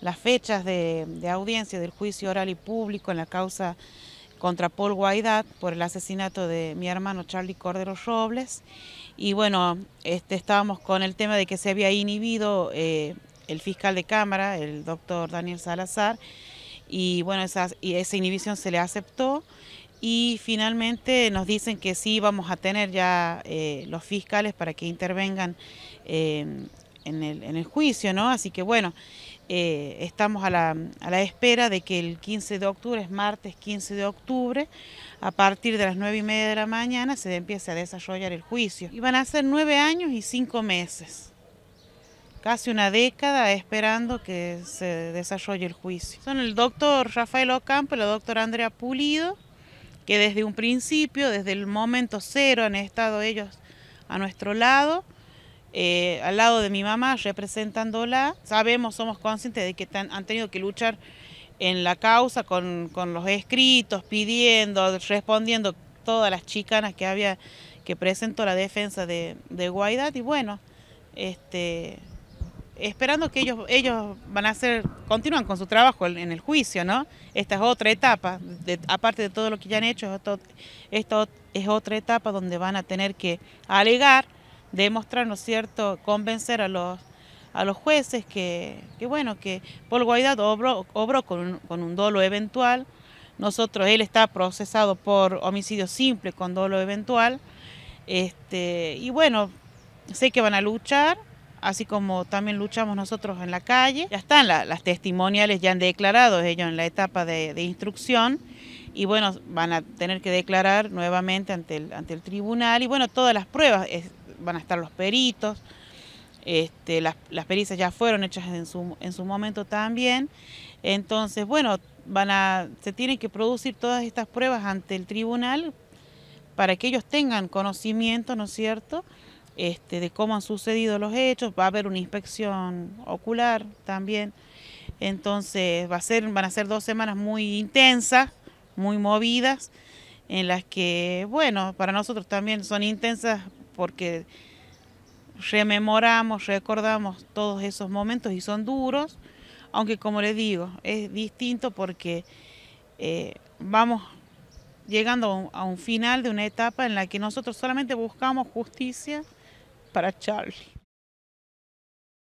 las fechas de, audiencia del juicio oral y público en la causa contra Paul Guaidat por el asesinato de mi hermano Charlie Cordero Robles. Y bueno, este, estábamos con el tema de que se había inhibido eh, el fiscal de Cámara, el doctor Daniel Salazar, y bueno, esa, y esa inhibición se le aceptó y finalmente nos dicen que sí vamos a tener ya eh, los fiscales para que intervengan eh, en el, juicio, ¿no? Así que bueno, eh, estamos a la, espera de que el 15 de octubre, es martes 15 de octubre, a partir de las 9 y media de la mañana se empiece a desarrollar el juicio. Y van a ser nueve años y cinco meses, casi una década esperando que se desarrolle el juicio. Son el doctor Rafael Ocampo y la doctora Andrea Pulido, que desde un principio, desde el momento cero han estado ellos a nuestro lado eh, al lado de mi mamá representándola. Sabemos, somos conscientes de que han tenido que luchar en la causa con, los escritos, pidiendo, respondiendo todas las chicanas que había que presentó la defensa de, de Guaidat y bueno, este, esperando que ellos, ellos van a hacer, continúan con su trabajo en el juicio, ¿no? Esta es otra etapa, de, aparte de todo lo que ya han hecho, esto, esto es otra etapa donde van a tener que alegar demostrar, ¿no es cierto?, convencer a los, a los jueces que, que bueno, que Paul Guaidad obró, obró con, un, con, un, dolo eventual, nosotros, él está procesado por homicidio simple con dolo eventual, este, y bueno, sé que van a luchar, así como también luchamos nosotros en la calle. Ya están las testimoniales, ya han declarado ellos en la etapa de, instrucción y bueno, van a tener que declarar nuevamente ante el, ante el tribunal y bueno, todas las pruebas van a estar los peritos. Este, las, las pericias ya fueron hechas en su, en su momento también. Entonces, bueno, van a, se tienen que producir todas estas pruebas ante el tribunal para que ellos tengan conocimiento, ¿no es cierto?, este, de cómo han sucedido los hechos, va a haber una inspección ocular también. Entonces va a ser, van a ser dos semanas muy intensas, muy movidas, en las que, bueno, para nosotros también son intensas porque rememoramos, recordamos todos esos momentos y son duros, aunque como les digo, es distinto porque eh, vamos llegando a un final de una etapa en la que nosotros solamente buscamos justicia para Charlie.